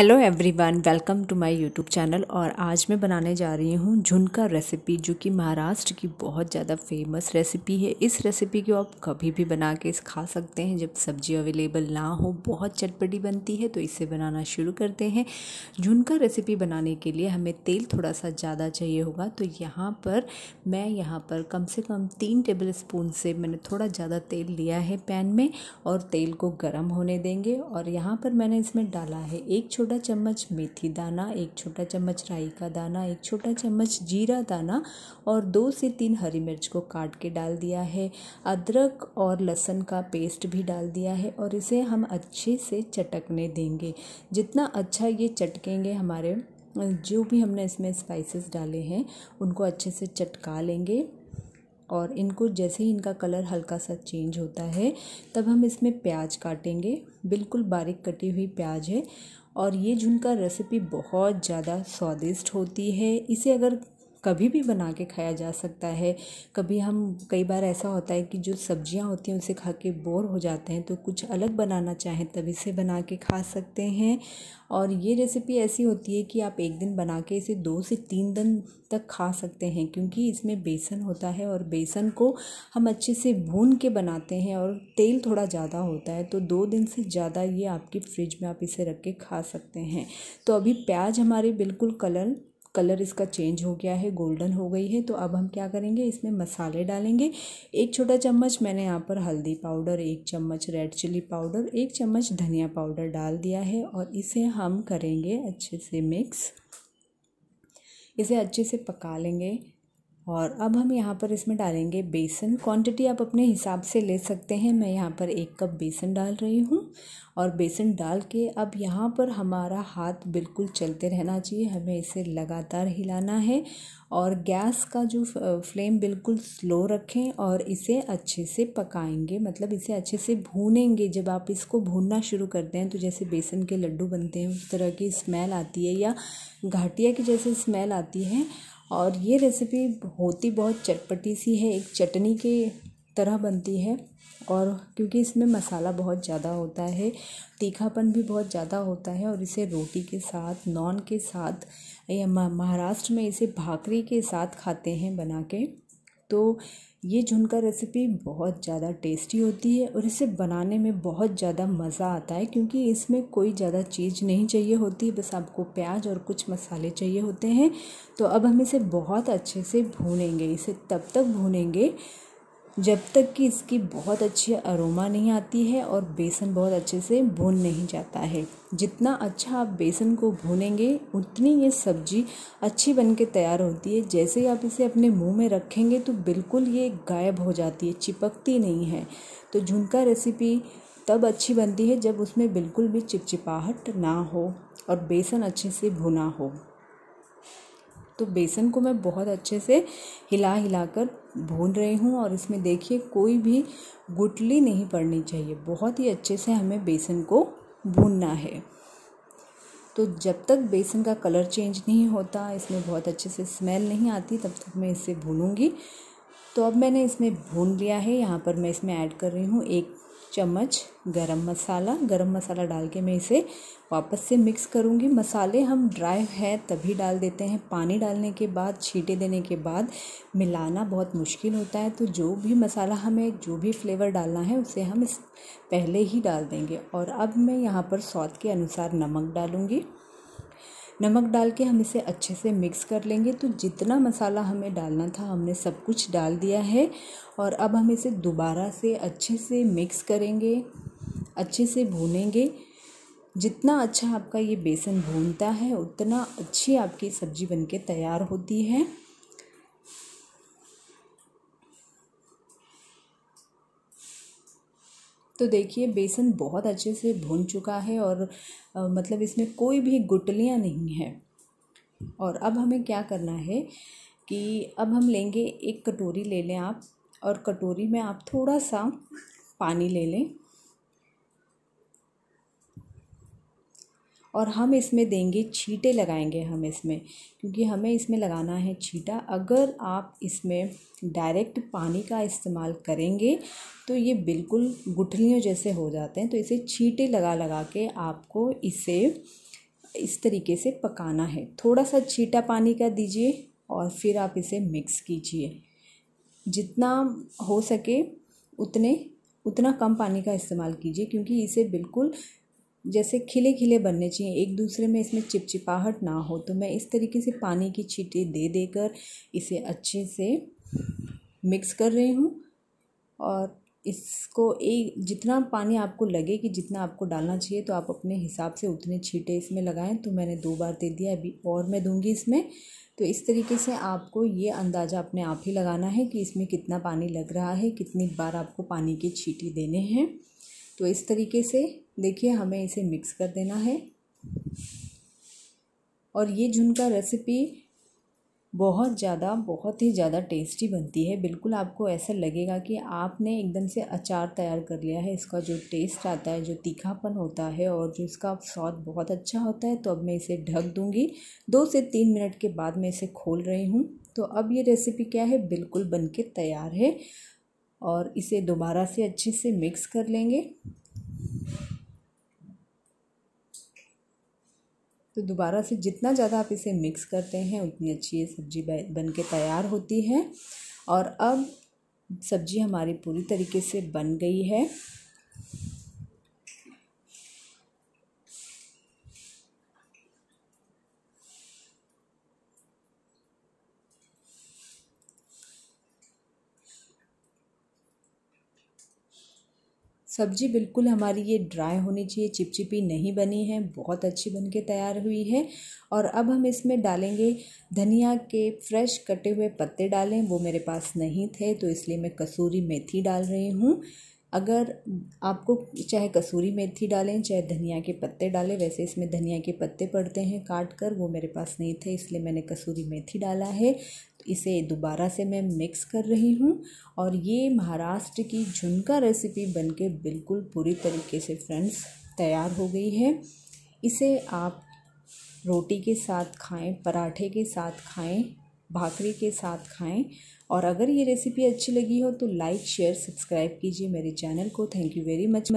hello everyone welcome to my YouTube channel और आज मैं बनाने जा रही हूँ झुनका रेसिपी जो कि महाराष्ट्र की बहुत ज़्यादा फेमस रेसिपी है इस रेसिपी को आप कभी भी बना के खा सकते हैं जब सब्जी अवेलेबल ना हो बहुत चटपटी बनती है तो इसे बनाना शुरू करते हैं झुनका रेसिपी बनाने के लिए हमें तेल थोड़ा सा ज़्यादा चाहिए होगा तो यहाँ पर मैं यहाँ पर कम से कम तीन टेबल स्पून से मैंने थोड़ा ज़्यादा तेल लिया है पैन में और तेल को गर्म होने देंगे और यहाँ पर मैंने इसमें डाला है एक छोटा चम्मच मेथी दाना एक छोटा चम्मच राई का दाना एक छोटा चम्मच जीरा दाना और दो से तीन हरी मिर्च को काट के डाल दिया है अदरक और लहसुन का पेस्ट भी डाल दिया है और इसे हम अच्छे से चटकने देंगे जितना अच्छा ये चटकेंगे हमारे जो भी हमने इसमें स्पाइसेस डाले हैं उनको अच्छे से चटका लेंगे और इनको जैसे ही इनका कलर हल्का सा चेंज होता है तब हम इसमें प्याज काटेंगे बिल्कुल बारीक कटी हुई प्याज है और ये झुनका रेसिपी बहुत ज़्यादा स्वादिष्ट होती है इसे अगर कभी भी बना के खाया जा सकता है कभी हम कई बार ऐसा होता है कि जो सब्जियां होती हैं उसे खा के बोर हो जाते हैं तो कुछ अलग बनाना चाहें तब इसे बना के खा सकते हैं और ये रेसिपी ऐसी होती है कि आप एक दिन बना के इसे दो से तीन दिन तक खा सकते हैं क्योंकि इसमें बेसन होता है और बेसन को हम अच्छे से भून के बनाते हैं और तेल थोड़ा ज़्यादा होता है तो दो दिन से ज़्यादा ये आपकी फ्रिज में आप इसे रख के खा सकते हैं तो अभी प्याज हमारे बिल्कुल कलर कलर इसका चेंज हो गया है गोल्डन हो गई है तो अब हम क्या करेंगे इसमें मसाले डालेंगे एक छोटा चम्मच मैंने यहाँ पर हल्दी पाउडर एक चम्मच रेड चिली पाउडर एक चम्मच धनिया पाउडर डाल दिया है और इसे हम करेंगे अच्छे से मिक्स इसे अच्छे से पका लेंगे और अब हम यहाँ पर इसमें डालेंगे बेसन क्वांटिटी आप अपने हिसाब से ले सकते हैं मैं यहाँ पर एक कप बेसन डाल रही हूँ और बेसन डाल के अब यहाँ पर हमारा हाथ बिल्कुल चलते रहना चाहिए हमें इसे लगातार हिलाना है और गैस का जो फ्लेम बिल्कुल स्लो रखें और इसे अच्छे से पकाएंगे मतलब इसे अच्छे से भूनेंगे जब आप इसको भूनना शुरू करते हैं तो जैसे बेसन के लड्डू बनते हैं उस तरह की स्मेल आती है या घाटिया की जैसे स्मेल आती है और ये रेसिपी होती बहुत चटपटी सी है एक चटनी के तरह बनती है और क्योंकि इसमें मसाला बहुत ज़्यादा होता है तीखापन भी बहुत ज़्यादा होता है और इसे रोटी के साथ नॉन के साथ या महाराष्ट्र में इसे भाकरी के साथ खाते हैं बना के तो ये झुनका रेसिपी बहुत ज़्यादा टेस्टी होती है और इसे बनाने में बहुत ज़्यादा मज़ा आता है क्योंकि इसमें कोई ज़्यादा चीज़ नहीं चाहिए होती बस आपको प्याज और कुछ मसाले चाहिए होते हैं तो अब हम इसे बहुत अच्छे से भूनेंगे इसे तब तक भूनेंगे जब तक कि इसकी बहुत अच्छी अरोमा नहीं आती है और बेसन बहुत अच्छे से भून नहीं जाता है जितना अच्छा आप बेसन को भूनेंगे उतनी ये सब्जी अच्छी बन के तैयार होती है जैसे ही आप इसे अपने मुंह में रखेंगे तो बिल्कुल ये गायब हो जाती है चिपकती नहीं है तो झुनका रेसिपी तब अच्छी बनती है जब उसमें बिल्कुल भी चिपचिपाहट ना हो और बेसन अच्छे से भुना हो तो बेसन को मैं बहुत अच्छे से हिला हिला कर भून रही हूँ और इसमें देखिए कोई भी गुटली नहीं पड़नी चाहिए बहुत ही अच्छे से हमें बेसन को भूनना है तो जब तक बेसन का कलर चेंज नहीं होता इसमें बहुत अच्छे से स्मेल नहीं आती तब तक मैं इसे भूनूँगी तो अब मैंने इसमें भून लिया है यहाँ पर मैं इसमें ऐड कर रही हूँ एक चम्मच गरम मसाला गरम मसाला डाल के मैं इसे वापस से मिक्स करूँगी मसाले हम ड्राई हैं तभी डाल देते हैं पानी डालने के बाद छीटे देने के बाद मिलाना बहुत मुश्किल होता है तो जो भी मसाला हमें जो भी फ्लेवर डालना है उसे हम इस पहले ही डाल देंगे और अब मैं यहाँ पर स्वाद के अनुसार नमक डालूँगी नमक डाल के हम इसे अच्छे से मिक्स कर लेंगे तो जितना मसाला हमें डालना था हमने सब कुछ डाल दिया है और अब हम इसे दोबारा से अच्छे से मिक्स करेंगे अच्छे से भूनेंगे जितना अच्छा आपका ये बेसन भूनता है उतना अच्छी आपकी सब्ज़ी बनके तैयार होती है तो देखिए बेसन बहुत अच्छे से भून चुका है और आ, मतलब इसमें कोई भी गुटलियाँ नहीं हैं और अब हमें क्या करना है कि अब हम लेंगे एक कटोरी ले लें आप और कटोरी में आप थोड़ा सा पानी ले लें और हम इसमें देंगे छींटे लगाएंगे हम इसमें क्योंकि हमें इसमें लगाना है छींटा अगर आप इसमें डायरेक्ट पानी का इस्तेमाल करेंगे तो ये बिल्कुल गुठलियों जैसे हो जाते हैं तो इसे छींटे लगा लगा के आपको इसे इस तरीके से पकाना है थोड़ा सा छीटा पानी का दीजिए और फिर आप इसे मिक्स कीजिए जितना हो सके उतने उतना कम पानी का इस्तेमाल कीजिए क्योंकि इसे बिल्कुल जैसे खिले खिले बनने चाहिए एक दूसरे में इसमें चिपचिपाहट ना हो तो मैं इस तरीके से पानी की छीटें दे देकर इसे अच्छे से मिक्स कर रही हूँ और इसको एक जितना पानी आपको लगे कि जितना आपको डालना चाहिए तो आप अपने हिसाब से उतने छीटे इसमें लगाएं तो मैंने दो बार दे दिया अभी और मैं दूंगी इसमें तो इस तरीके से आपको ये अंदाज़ा अपने आप ही लगाना है कि इसमें कितना पानी लग रहा है कितनी बार आपको पानी की छीटी देने हैं तो इस तरीके से देखिए हमें इसे मिक्स कर देना है और ये झुनका रेसिपी बहुत ज़्यादा बहुत ही ज़्यादा टेस्टी बनती है बिल्कुल आपको ऐसा लगेगा कि आपने एकदम से अचार तैयार कर लिया है इसका जो टेस्ट आता है जो तीखापन होता है और जो इसका स्वाद बहुत अच्छा होता है तो अब मैं इसे ढक दूँगी दो से तीन मिनट के बाद मैं इसे खोल रही हूँ तो अब ये रेसिपी क्या है बिल्कुल बन के तैयार है और इसे दोबारा से अच्छे से मिक्स कर लेंगे तो दोबारा से जितना ज़्यादा आप इसे मिक्स करते हैं उतनी अच्छी ये सब्ज़ी बन के तैयार होती है और अब सब्ज़ी हमारी पूरी तरीके से बन गई है सब्जी बिल्कुल हमारी ये ड्राई होनी चाहिए चिपचिपी नहीं बनी है बहुत अच्छी बन के तैयार हुई है और अब हम इसमें डालेंगे धनिया के फ्रेश कटे हुए पत्ते डालें वो मेरे पास नहीं थे तो इसलिए मैं कसूरी मेथी डाल रही हूँ अगर आपको चाहे कसूरी मेथी डालें चाहे धनिया के पत्ते डालें वैसे इसमें धनिया के पत्ते पड़ते हैं काट कर वो मेरे पास नहीं थे इसलिए मैंने कसूरी मेथी डाला है इसे दोबारा से मैं मिक्स कर रही हूँ और ये महाराष्ट्र की झुनका रेसिपी बनके बिल्कुल पूरी तरीके से फ्रेंड्स तैयार हो गई है इसे आप रोटी के साथ खाएं पराठे के साथ खाएं भाखरी के साथ खाएं और अगर ये रेसिपी अच्छी लगी हो तो लाइक शेयर सब्सक्राइब कीजिए मेरे चैनल को थैंक यू वेरी मच